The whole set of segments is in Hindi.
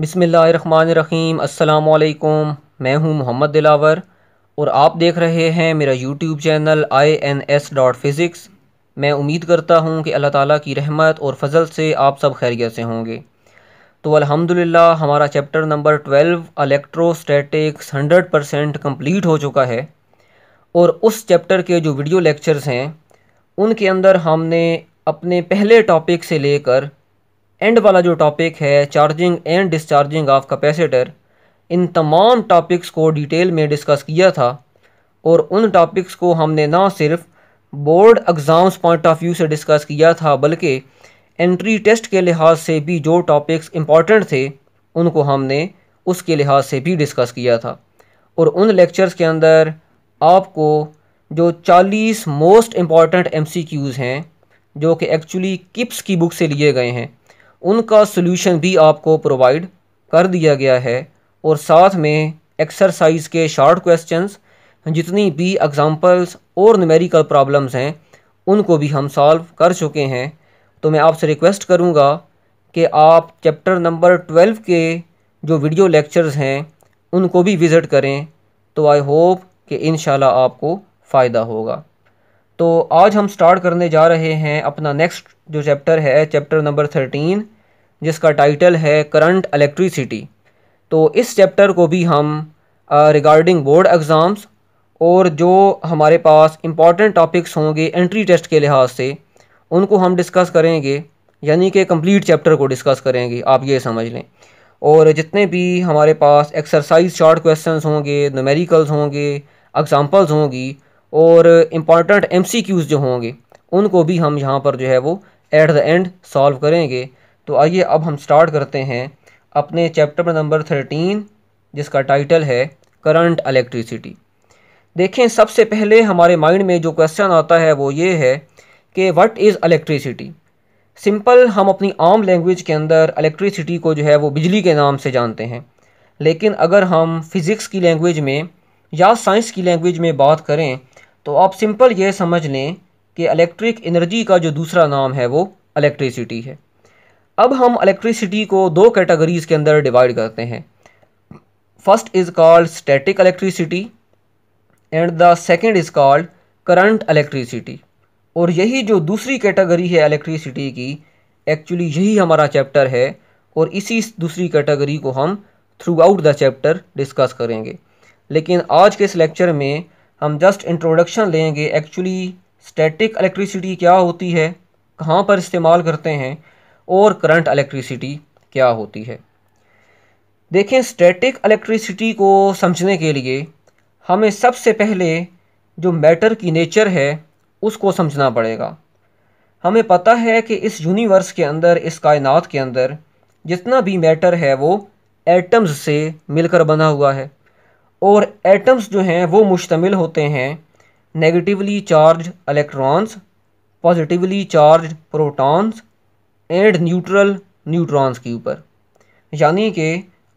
बिसमीम् अल्लाम मैं हूं मोहम्मद दिलावर और आप देख रहे हैं मेरा YouTube channel I N S dot physics मैं उम्मीद करता हूं कि अल्लाह ताला की रहमत और फजल से आप सब खैरियत से होंगे तो अल्हम्दुलिल्लाह हमारा chapter number twelve electrostatics hundred percent complete हो चुका है और उस चैप्टर के जो वीडियो लेक्चर्स हैं उनके अंदर हमने अपने पहले टॉपिक से लेकर एंड वाला जो टॉपिक है charging and discharging of capacitor इन तमाम टॉपिक्स को डिटेल में डिस्कस किया था और उन टॉपिक्स को हमने ना सिर्फ board exams point of view से डिस्कस किया था बल्कि एंट्री टेस्ट के लिहाज से भी जो टॉपिक्स इम्पॉर्टेंट थे उनको हमने उसके लिहाज से भी डिस्कस किया था और उन लेक्चर्स के अंदर आपको जो 40 मोस्ट इम्पॉर्टेंट एमसीक्यूज़ हैं जो कि एक्चुअली किप्स की बुक से लिए गए हैं उनका सोल्यूशन भी आपको प्रोवाइड कर दिया गया है और साथ में एक्सरसाइज के शॉर्ट क्वेश्चंस जितनी भी एग्ज़ाम्पल्स और न्यूमेरिकल प्रॉब्लम्स हैं उनको भी हम सॉल्व कर चुके हैं तो मैं आपसे रिक्वेस्ट करूँगा कि आप चैप्टर नंबर ट्वेल्व के जो वीडियो लेक्चर्स हैं उनको भी विज़िट करें तो आई होप कि इन आपको फ़ायदा होगा तो आज हम स्टार्ट करने जा रहे हैं अपना नेक्स्ट जो चैप्टर है चैप्टर नंबर थर्टीन जिसका टाइटल है करंट इलेक्ट्रिसिटी तो इस चैप्टर को भी हम रिगार्डिंग बोर्ड एग्ज़ाम्स और जो हमारे पास इम्पॉर्टेंट टॉपिक्स होंगे एंट्री टेस्ट के लिहाज से उनको हम डिस्कस करेंगे यानी कि कंप्लीट चैप्टर को डिस्कस करेंगे आप ये समझ लें और जितने भी हमारे पास एक्सरसाइज शॉर्ट क्वेश्चंस होंगे नमेरिकल्स होंगे एग्ज़ाम्पल्स होंगी और इम्पॉर्टेंट एम जो होंगे उनको भी हम यहाँ पर जो है वो एट द एंड सॉल्व करेंगे तो आइए अब हम स्टार्ट करते हैं अपने चैप्टर नंबर थर्टीन जिसका टाइटल है करंट इलेक्ट्रिसिटी देखें सबसे पहले हमारे माइंड में जो क्वेश्चन आता है वो ये है कि व्हाट इज़ इलेक्ट्रिसिटी सिंपल हम अपनी आम लैंग्वेज के अंदर इलेक्ट्रिसिटी को जो है वो बिजली के नाम से जानते हैं लेकिन अगर हम फिज़िक्स की लैंग्वेज में या साइंस की लैंग्वेज में बात करें तो आप सिंपल ये समझ लें कि इलेक्ट्रिक एनर्जी का जो दूसरा नाम है वो इलेक्ट्रिसिटी है अब हम इलेक्ट्रिसिटी को दो कैटेगरीज़ के अंदर डिवाइड करते हैं first is called static electricity and the second is called current electricity और यही जो दूसरी कैटेगरी है इलेक्ट्रिसिटी की एक्चुअली यही हमारा चैप्टर है और इसी दूसरी कैटेगरी को हम throughout the chapter discuss करेंगे लेकिन आज के इस लेक्चर में हम जस्ट इंट्रोडक्शन लेंगे एक्चुअली स्टैटिक इलेक्ट्रिसिटी क्या होती है कहाँ पर इस्तेमाल करते हैं और करंट इलेक्ट्रिसिटी क्या होती है देखें स्टैटिक इलेक्ट्रिसिटी को समझने के लिए हमें सबसे पहले जो मैटर की नेचर है उसको समझना पड़ेगा हमें पता है कि इस यूनिवर्स के अंदर इस कायनात के अंदर जितना भी मैटर है वो एटम्स से मिलकर बना हुआ है और एटम्स जो हैं वो मुश्तमिल होते हैं negatively charge electrons positively charge protons and neutral neutrons के ऊपर यानी कि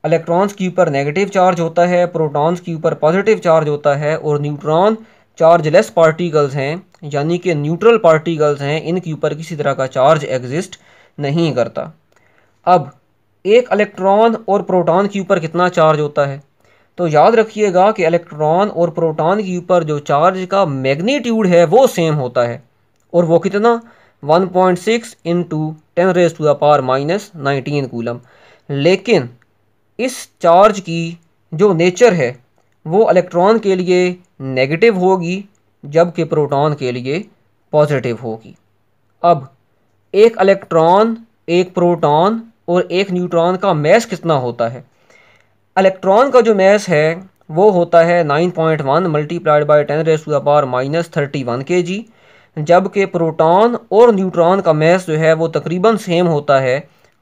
इलेक्ट्रॉन्स के ऊपर नेगेटिव चार्ज होता है प्रोटॉन्स के ऊपर पॉजिटिव चार्ज होता है और न्यूट्रॉन चार्जलेस पार्टिकल्स हैं यानी कि न्यूट्रल पार्टिकल्स हैं इनके ऊपर किसी तरह का चार्ज एग्जिस्ट नहीं करता अब एक इलेक्ट्रॉन और प्रोटॉन के ऊपर कितना चार्ज होता है तो याद रखिएगा कि इलेक्ट्रॉन और प्रोटॉन के ऊपर जो चार्ज का मैग्नीट्यूड है वो सेम होता है और वो कितना 1.6 point six into ten raise to the minus nineteen coulomb लेकिन इस चार्ज की जो नेचर है वो इलेक्ट्रॉन के लिए नेगेटिव होगी जबकि प्रोटॉन के लिए पॉजिटिव होगी अब एक इलेक्ट्रॉन एक प्रोटॉन और एक न्यूट्रॉन का मैस कितना होता है इलेक्ट्रॉन का जो मैस है वो होता है nine point one multiplied by ten raise to the power minus thirty one K G जबकि प्रोटॉन और न्यूट्रॉन का मैस जो है वो तकरीबन सेम होता है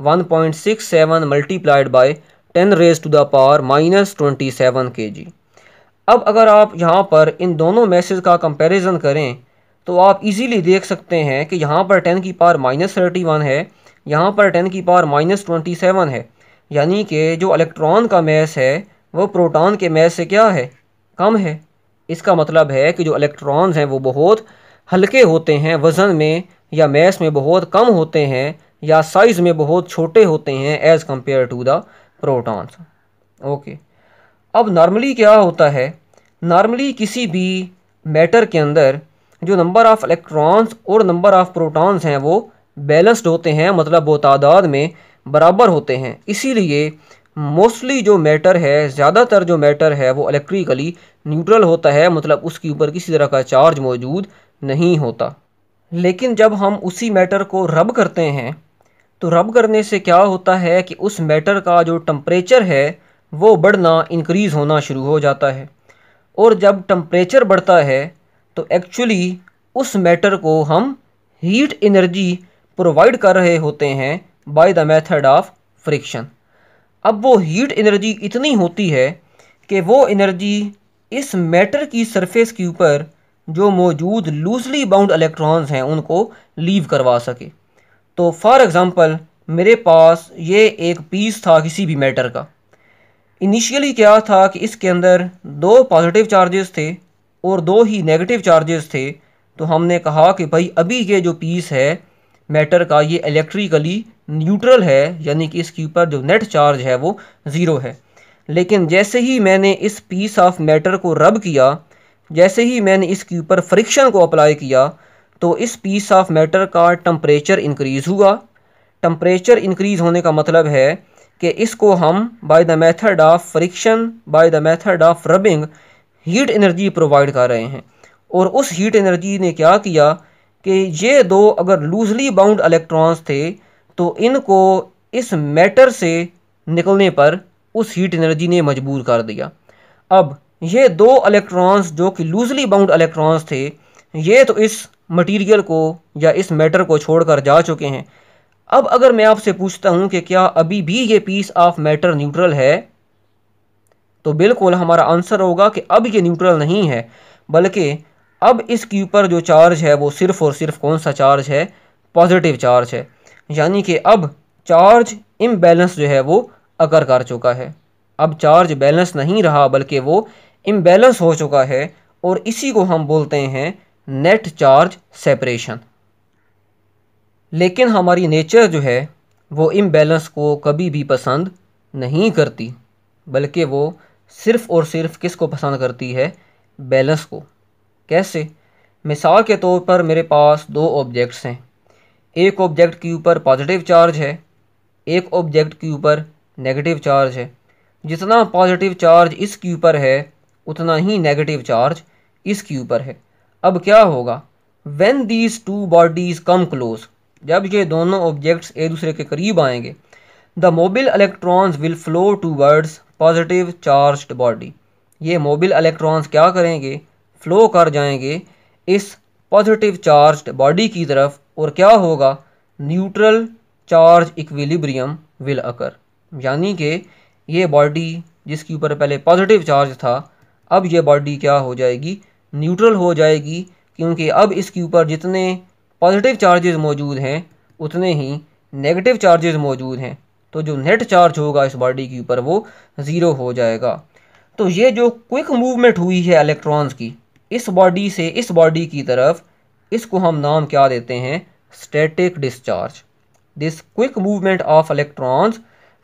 one point six seven multiplied by ten raise to the minus twenty seven K G अब अगर आप यहाँ पर इन दोनों मैसेज का कंपेरिजन करें तो आप इजीली देख सकते हैं कि यहाँ पर टेन की पावर माइनस थर्टी वन है यहाँ पर टेन की पावर माइनस ट्वेंटी सेवन है यानी कि जो इलेक्ट्रॉन का मैस है वो प्रोटॉन के मैस से क्या है कम है इसका मतलब है कि जो इलेक्ट्रॉन्स हैं वो बहुत हल्के होते हैं वज़न में या मैस में बहुत कम होते हैं या साइज़ में बहुत छोटे होते हैं as compare to the protons okay अब नॉर्मली क्या होता है नॉर्मली किसी भी मैटर के अंदर जो नंबर ऑफ़ इलेक्ट्रॉन्स और नंबर ऑफ़ प्रोटॉन्स हैं वो बैलेंस्ड होते हैं मतलब वो तादाद में बराबर होते हैं इसीलिए मोस्टली जो मैटर है ज़्यादातर जो मैटर है वो इलेक्ट्रिकली न्यूट्रल होता है मतलब उसके ऊपर किसी तरह का चार्ज मौजूद नहीं होता लेकिन जब हम उसी मैटर को रब करते हैं तो रब करने से क्या होता है कि उस मैटर का जो टम्परेचर है वो बढ़ना इंक्रीज़ होना शुरू हो जाता है और जब टम्परेचर बढ़ता है तो एक्चुअली उस मैटर को हम हीट एनर्जी प्रोवाइड कर रहे होते हैं by the method of friction अब वो हीट एनर्जी इतनी होती है कि वो एनर्जी इस मैटर की सरफेस के ऊपर जो मौजूद लूजली बाउंड इलेक्ट्रॉन्स हैं उनको लीव करवा सके तो फॉर एग्ज़ाम्पल मेरे पास ये एक पीस था किसी भी मैटर का इनिशियली क्या था कि इसके अंदर दो पॉजिटिव चार्जेस थे और दो ही नेगेटिव चार्जेस थे तो हमने कहा कि भाई अभी ये जो पीस है मैटर का ये इलेक्ट्रिकली न्यूट्रल है यानी कि इसके ऊपर जो नेट चार्ज है वो ज़ीरो है लेकिन जैसे ही मैंने इस पीस ऑफ मैटर को रब किया जैसे ही मैंने इसके ऊपर फ्रिक्शन को अप्लाई किया तो इस पीस ऑफ मैटर का टम्परेचर इंक्रीज़ हुआ टम्परेचर इंक्रीज़ होने का मतलब है कि इसको हम by the method of friction by the method of rubbing heat energy provide कर रहे हैं और उस हीट एनर्जी ने क्या किया कि ये दो अगर लूजली बाउंड इलेक्ट्रॉन्स थे तो इनको इस मैटर से निकलने पर उस हीट एनर्जी ने मजबूर कर दिया अब ये दो इलेक्ट्रॉन्स जो कि लूजली बाउंड इलेक्ट्रॉन्स थे ये तो इस मटेरियल को या इस मैटर को छोड़कर जा चुके हैं अब अगर मैं आपसे पूछता हूँ कि क्या अभी भी ये पीस ऑफ मैटर न्यूट्रल है तो बिल्कुल हमारा आंसर होगा कि अब ये न्यूट्रल नहीं है बल्कि अब इसके ऊपर जो चार्ज है वो सिर्फ़ और सिर्फ कौन सा चार्ज है पॉजिटिव चार्ज है यानी कि अब चार्ज इम्बैलेंस जो है वो अकर कर चुका है अब चार्ज बैलेंस नहीं रहा बल्कि वो इम्बैलेंस हो चुका है और इसी को हम बोलते हैं नेट चार्ज सेपरेशन लेकिन हमारी नेचर जो है वो इम्बैलेंस को कभी भी पसंद नहीं करती बल्कि वो सिर्फ़ और सिर्फ किस को पसंद करती है बैलेंस को कैसे मिसाल के तौर पर मेरे पास दो ऑब्जेक्ट्स हैं एक ऑब्जेक्ट के ऊपर पॉजिटिव चार्ज है एक ऑब्जेक्ट के ऊपर नेगेटिव चार्ज है जितना पॉजिटिव चार्ज इसके ऊपर है उतना ही नेगेटिव चार्ज इसके ऊपर है अब क्या होगा when these two bodies come close जब ये दोनों ऑब्जेक्ट्स एक दूसरे के करीब आएंगे the mobile electrons will flow towards positive charge body ये मोबिल इलेक्ट्रॉन्स क्या करेंगे फ्लो कर जाएंगे इस पॉजिटिव चार्ज बॉडी की तरफ और क्या होगा neutral charge equilibrium will occur यानी कि ये बॉडी जिसके ऊपर पहले पॉजिटिव चार्ज था अब ये बॉडी क्या हो जाएगी न्यूट्रल हो जाएगी क्योंकि अब इसके ऊपर जितने पॉजिटिव चार्जेस मौजूद हैं उतने ही नेगेटिव चार्जेस मौजूद हैं तो जो नेट चार्ज होगा इस बॉडी के ऊपर वो ज़ीरो हो जाएगा तो ये जो क्विक मूवमेंट हुई है इलेक्ट्रॉन्स की इस बॉडी से इस बॉडी की तरफ इसको हम नाम क्या देते हैं static discharge this quick movement of electrons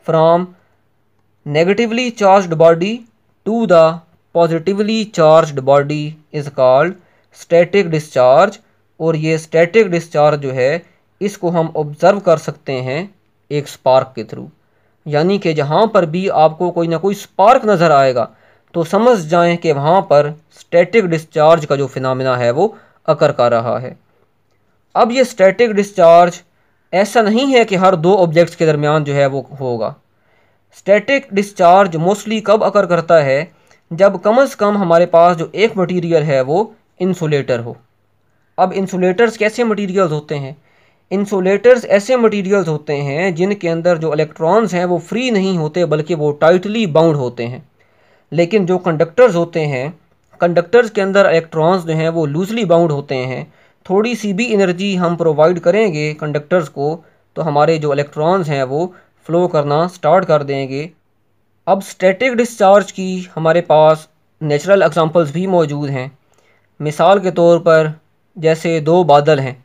from negatively charged body to the positively charged body is called static discharge और ये स्टैटिक डिस्चार्ज जो है इसको हम ऑब्ज़र्व कर सकते हैं एक स्पार्क के थ्रू यानी कि जहाँ पर भी आपको कोई ना कोई स्पार्क नज़र आएगा तो समझ जाएं कि वहाँ पर स्टैटिक डिस्चार्ज का जो फिनमिना है वो अकर कर रहा है अब ये स्टैटिक डिस्चार्ज ऐसा नहीं है कि हर दो ऑब्जेक्ट्स के दरमियान जो है वो होगा स्टैटिक डिस्चार्ज मोस्टली कब अकर करता है जब कम अज़ कम हमारे पास जो एक मटीरियल है वो इंसुलेटर हो अब इंसुलेटर्स कैसे मटीरियल होते हैं इंसुलेटर्स ऐसे मटीरियल्स होते हैं जिनके अंदर जो इलेक्ट्रॉन्स हैं वो फ्री नहीं होते बल्कि वो टाइटली बाउंड होते हैं लेकिन जो कंडक्टर्स होते हैं कंडक्टर्स के अंदर इलेक्ट्रॉन्स जो हैं वो लूजली बाउंड होते हैं थोड़ी सी भी एनर्जी हम प्रोवाइड करेंगे कंडक्टर्स को तो हमारे जो इलेक्ट्रॉन्स हैं वो फ्लो करना स्टार्ट कर देंगे अब स्टैटिक डिस्चार्ज की हमारे पास नेचुरल एग्ज़ाम्पल्स भी मौजूद हैं मिसाल के तौर पर जैसे दो बादल हैं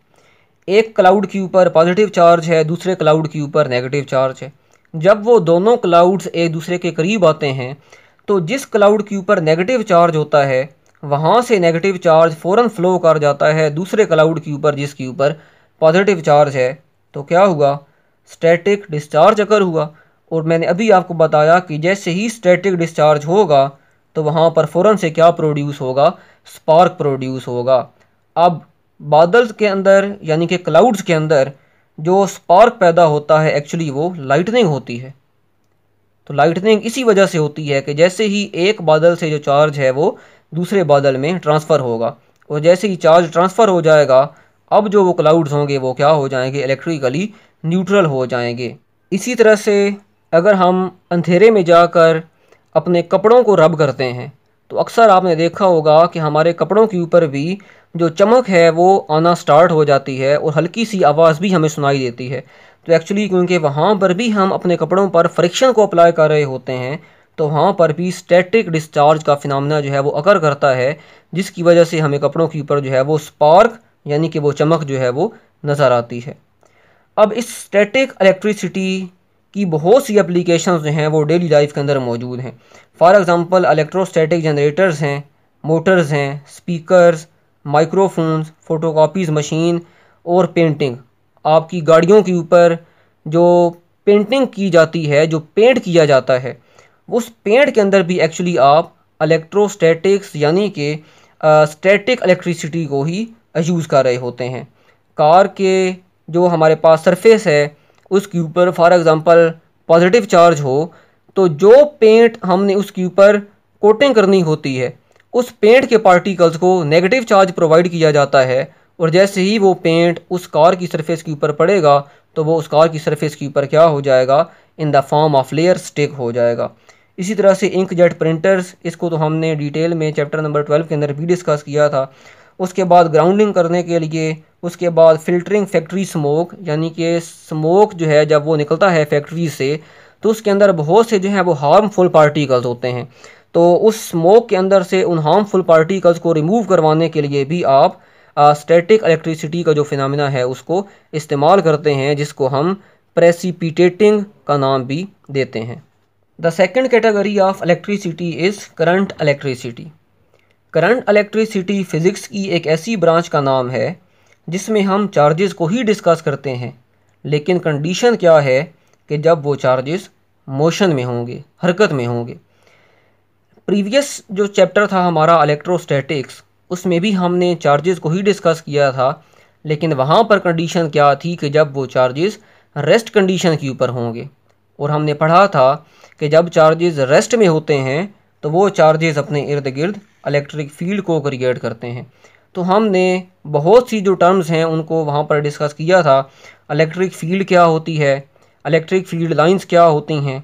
एक क्लाउड के ऊपर पॉजिटिव चार्ज है दूसरे क्लाउड के ऊपर नेगेटिव चार्ज है जब वो दोनों क्लाउड्स एक दूसरे के करीब आते हैं तो जिस क्लाउड के ऊपर नेगेटिव चार्ज होता है वहाँ से नेगेटिव चार्ज फ़ौरन फ्लो कर जाता है दूसरे क्लाउड के ऊपर जिसके ऊपर पॉजिटिव चार्ज है तो क्या हुआ स्टैटिक डिस्चार्ज अगर हुआ और मैंने अभी आपको बताया कि जैसे ही स्टैटिक डिस्चार्ज होगा तो वहाँ पर फ़ौरन से क्या प्रोड्यूस होगा स्पार्क प्रोड्यूस होगा अब बादल के अंदर यानी कि क्लाउड्स के अंदर जो स्पार्क पैदा होता है एक्चुअली वो लाइटनिंग होती है तो लाइटनिंग इसी वजह से होती है कि जैसे ही एक बादल से जो चार्ज है वो दूसरे बादल में ट्रांसफ़र होगा और जैसे ही चार्ज ट्रांसफ़र हो जाएगा अब जो वो क्लाउड्स होंगे वो क्या हो जाएंगे इलेक्ट्रिकली न्यूट्रल हो जाएंगे इसी तरह से अगर हम अंधेरे में जाकर अपने कपड़ों को रब करते हैं तो अक्सर आपने देखा होगा कि हमारे कपड़ों के ऊपर भी जो चमक है वो आना स्टार्ट हो जाती है और हल्की सी आवाज़ भी हमें सुनाई देती है तो एक्चुअली क्योंकि वहाँ पर भी हम अपने कपड़ों पर फ्रिक्शन को अप्लाई कर रहे होते हैं तो वहाँ पर भी स्टैटिक डिस्चार्ज का फिनमिना जो है वो अकर करता है जिसकी वजह से हमें कपड़ों के ऊपर जो है वो स्पार्क यानी कि वो चमक जो है वो नज़र आती है अब इस स्टैटिक इलेक्ट्रिसिटी की बहुत सी एप्लीकेशन जो हैं वो डेली लाइफ के अंदर मौजूद हैं फॉर एग्ज़ाम्पल एलेक्ट्रोस्टैटिक जनरेटर्स हैं मोटर्स हैं स्पीकर्स माइक्रोफोन्स फोटोकॉपीज़ मशीन और पेंटिंग आपकी गाड़ियों के ऊपर जो पेंटिंग की जाती है जो पेंट किया जाता है उस पेंट के अंदर भी एक्चुअली आप इलेक्ट्रोस्टैटिक्स यानी कि स्टैटिक इलेक्ट्रिसिटी को ही यूज़ कर रहे होते हैं कार के जो हमारे पास सरफेस है उसके ऊपर फॉर एग्ज़ाम्पल पॉजिटिव चार्ज हो तो जो पेंट हमने उसके ऊपर कोटिंग करनी होती है उस पेंट के पार्टिकल्स को नेगेटिव चार्ज प्रोवाइड किया जाता है और जैसे ही वो पेंट उस कार की सरफेस के ऊपर पड़ेगा तो वो उस कार की सरफेस के ऊपर क्या हो जाएगा in the form of layer stick हो जाएगा इसी तरह से इंक जेट प्रिंटर्स इसको तो हमने डिटेल में चैप्टर नंबर ट्वेल्व के अंदर भी डिस्कस किया था उसके बाद ग्राउंडिंग करने के लिए उसके बाद फिल्टरिंग फैक्ट्री स्मोक यानी कि स्मोक जो है जब वो निकलता है फैक्ट्री से तो उसके अंदर बहुत से जो हैं वो हार्मफुल पार्टिकल्स होते हैं तो उस स्मोक के अंदर से उन हार्मफुल पार्टिकल्स को रिमूव करवाने के लिए भी आप स्टैटिक इलेक्ट्रिसिटी का जो फिनमिना है उसको इस्तेमाल करते हैं जिसको हम प्रेसिपिटेटिंग का नाम भी देते हैं the second category of electricity is current electricity current electricity physics की एक ऐसी ब्रांच का नाम है जिसमें हम चार्जेस को ही डिस्कस करते हैं लेकिन कंडीशन क्या है कि जब वो चार्जेस मोशन में होंगे हरकत में होंगे प्रीवियस जो चैप्टर था हमारा इलेक्ट्रोस्टैटिक्स उसमें भी हमने चार्जेस को ही डिस्कस किया था लेकिन वहाँ पर कंडीशन क्या थी कि जब वो चार्जेस रेस्ट कंडीशन के ऊपर होंगे और हमने पढ़ा था कि जब चार्जेस रेस्ट में होते हैं तो वो चार्जेस अपने इर्द गिर्द इलेक्ट्रिक फील्ड को क्रिएट करते हैं तो हमने बहुत सी जो टर्म्स हैं उनको वहाँ पर डिस्कस किया था इलेक्ट्रिक फील्ड क्या होती है इलेक्ट्रिक फील्ड लाइंस क्या होती हैं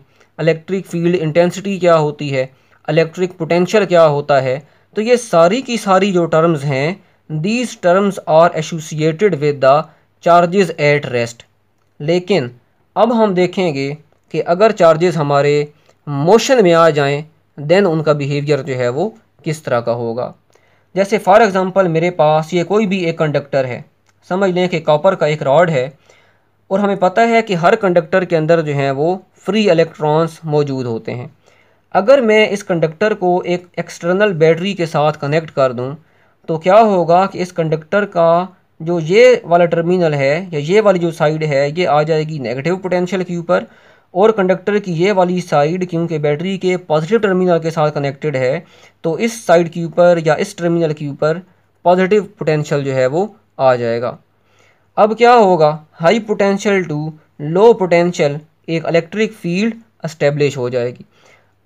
इलेक्ट्रिक फील्ड इंटेंसिटी क्या होती है इलेक्ट्रिक पोटेंशियल क्या होता है तो ये सारी की सारी जो टर्म्स हैं these terms are associated with the charges at rest लेकिन अब हम देखेंगे कि अगर चार्जेस हमारे मोशन में आ जाएं देन उनका बिहेवियर जो है वो किस तरह का होगा जैसे फॉर एग्जांपल मेरे पास ये कोई भी एक कंडक्टर है समझ लें कि कॉपर का एक रॉड है और हमें पता है कि हर कंडक्टर के अंदर जो है वो फ्री इलेक्ट्रॉन्स मौजूद होते हैं अगर मैं इस कंडक्टर को एक एक्सटर्नल बैटरी के साथ कनेक्ट कर दूं तो क्या होगा कि इस कंडक्टर का जो ये वाला टर्मिनल है या ये वाली जो साइड है ये आ जाएगी नेगेटिव पोटेंशियल के ऊपर और कंडक्टर की ये वाली साइड क्योंकि बैटरी के पॉजिटिव टर्मिनल के साथ कनेक्टेड है तो इस साइड के ऊपर या इस टर्मिनल के ऊपर पॉजिटिव पोटेंशियल जो है वो आ जाएगा अब क्या होगा high potential to low potential एक इलेक्ट्रिक फील्ड इस्टेब्लिश हो जाएगी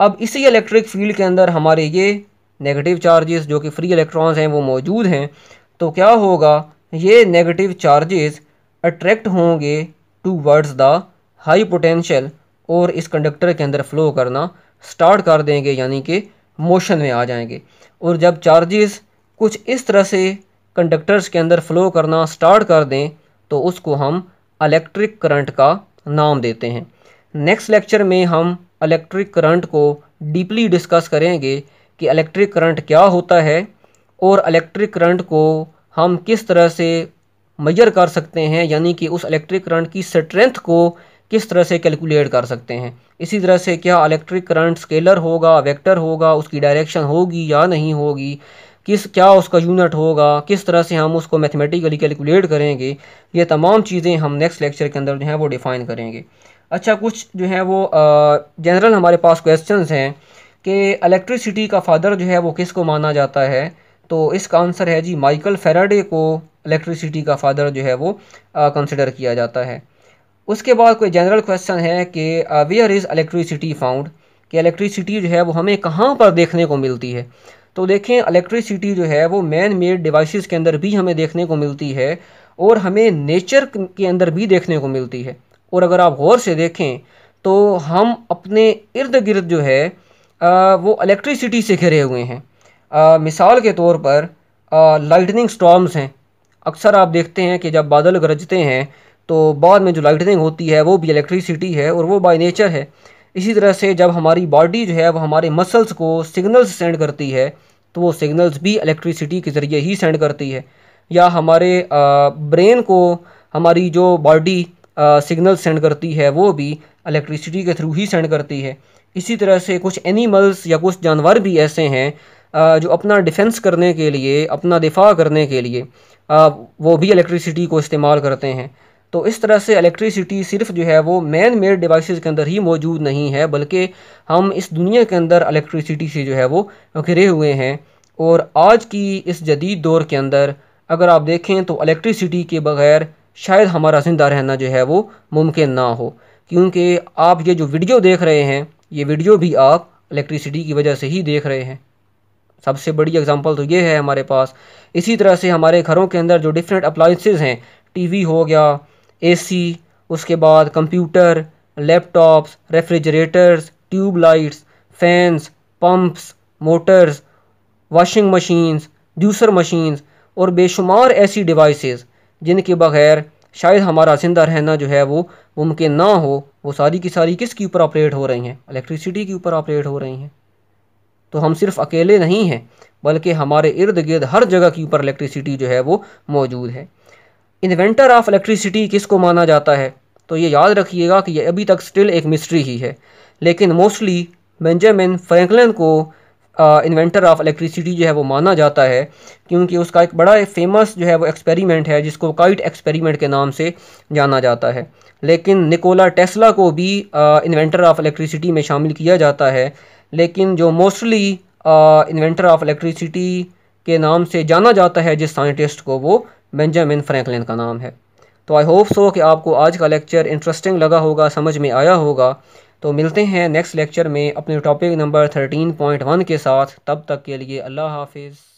अब इसी इलेक्ट्रिक फील्ड के अंदर हमारे ये नेगेटिव चार्जेस जो कि फ्री इलेक्ट्रॉन्स हैं वो मौजूद हैं तो क्या होगा ये नेगेटिव चार्जेस अट्रैक्ट होंगे towards the high potential और इस कंडक्टर के अंदर फ्लो करना स्टार्ट कर देंगे यानी कि मोशन में आ जाएंगे और जब चार्जेस कुछ इस तरह से कंडक्टर्स के अंदर फ्लो करना स्टार्ट कर दें तो उसको हम इलेक्ट्रिक करंट का नाम देते हैं नेक्स्ट लेक्चर में हम इलेक्ट्रिक करंट को डीपली डिस्कस करेंगे कि इलेक्ट्रिक करंट क्या होता है और इलेक्ट्रिक करंट को हम किस तरह से मेजर कर सकते हैं यानी कि उस इलेक्ट्रिक करंट की स्ट्रेंथ को किस तरह से कैलकुलेट कर सकते हैं इसी तरह से क्या इलेक्ट्रिक करंट स्केलर होगा वेक्टर होगा उसकी डायरेक्शन होगी या नहीं होगी किस क्या उसका यूनिट होगा किस तरह से हम उसको मैथमेटिकली कैलकुलेट करेंगे ये तमाम चीज़ें हम नेक्स्ट लेक्चर के अंदर जो हैं वो डिफ़ाइन करेंगे अच्छा कुछ जो है वो जनरल हमारे पास क्वेश्चन हैं कि इलेक्ट्रिसिटी का फादर जो है वो किसको माना जाता है तो इसका आंसर है जी माइकल फेराडे को इलेक्ट्रिसिटी का फादर जो है वो कंसिडर किया जाता है उसके बाद कोई जनरल क्वेश्चन है कि वेयर इज़ इलेक्ट्रिसिटी फाउंड कि इलेक्ट्रिसिटी जो है वो हमें कहाँ पर देखने को मिलती है तो देखें इलेक्ट्रिसिटी जो है वो मैन मेड डिवाइसेस के अंदर भी हमें देखने को मिलती है और हमें नेचर के अंदर भी देखने को मिलती है और अगर आप गौर से देखें तो हम अपने इर्द गिर्द जो है आ, वो इलेक्ट्रिसिटी से घिरे हुए हैं आ, मिसाल के तौर पर लाइटनिंग स्टॉम्स हैं अक्सर आप देखते हैं कि जब बादल गरजते हैं तो बाद में जो लाइटनिंग होती है वो भी इलेक्ट्रिसिटी है और वो बाई नेचर है इसी तरह से जब हमारी बॉडी जो है वो हमारे मसल्स को सिग्नल्स सेंड करती है तो वो सिग्नल्स भी इलेक्ट्रिसिटी के ज़रिए ही सेंड करती है या हमारे ब्रेन को हमारी जो बॉडी सिग्नल सेंड करती है वो भी इलेक्ट्रिसिटी के थ्रू ही सेंड करती है इसी तरह से कुछ एनिमल्स या कुछ जानवर भी ऐसे हैं जो अपना डिफेंस करने के लिए अपना दिफा करने के लिए वो भी इलेक्ट्रिसिटी को इस्तेमाल करते हैं तो इस तरह से इलेक्ट्रिसिटी सिर्फ जो है वो मैन मेड डिवाइसेस के अंदर ही मौजूद नहीं है बल्कि हम इस दुनिया के अंदर इलेक्ट्रिसिटी से जो है वो घिरे हुए हैं और आज की इस जदीद दौर के अंदर अगर आप देखें तो इलेक्ट्रिसिटी के बगैर शायद हमारा ज़िंदा रहना जो है वो मुमकिन ना हो क्योंकि आप ये जो वीडियो देख रहे हैं ये वीडियो भी आप इलेक्ट्रिसिटी की वजह से ही देख रहे हैं सबसे बड़ी एग्जांपल तो ये है हमारे पास इसी तरह से हमारे घरों के अंदर जो डिफरेंट अप्लाइंसेज हैं टीवी हो गया एसी उसके बाद computer laptops refrigerators tubelights fans pumps motors washing machines juicer machines और बेशुमार ऐसी डिवाइसेस जिनके बगैर शायद हमारा ज़िंदा रहना जो है वो मुमकिन ना हो वो सारी की सारी किस के ऊपर ऑपरेट हो रही हैं इलेक्ट्रिसिटी के ऊपर ऑपरेट हो रही हैं तो हम सिर्फ अकेले नहीं हैं बल्कि हमारे इर्द गिर्द हर जगह के ऊपर इलेक्ट्रिसिटी जो है वो मौजूद है इन्वेंटर ऑफ इलेक्ट्रिसिटी किसको माना जाता है तो ये याद रखिएगा कि ये अभी तक स्टिल एक मिस्ट्री ही है लेकिन मोस्टली बेंजामिन फ्रैंकलिन को इन्वेंटर ऑफ इलेक्ट्रिसिटी जो है वो माना जाता है क्योंकि उसका एक बड़ा फेमस जो है वो एक्सपेरिमेंट है जिसको काइट एक्सपेरिमेंट के नाम से जाना जाता है लेकिन निकोला टेस्ला को भी इन्वेंटर ऑफ इलेक्ट्रिसिटी में शामिल किया जाता है लेकिन जो मोस्टली इन्वेंटर ऑफ इलेक्ट्रिसिटी के नाम से जाना जाता है जिस साइंटिस्ट को वो बेंजामिन फ्रैंकलिन का नाम है तो आई होप सो कि आपको आज का लेक्चर इंटरेस्टिंग लगा होगा समझ में आया होगा तो मिलते हैं नेक्स्ट लेक्चर में अपने topic number thirteen point one के साथ तब तक के लिए अल्लाह हाफिज़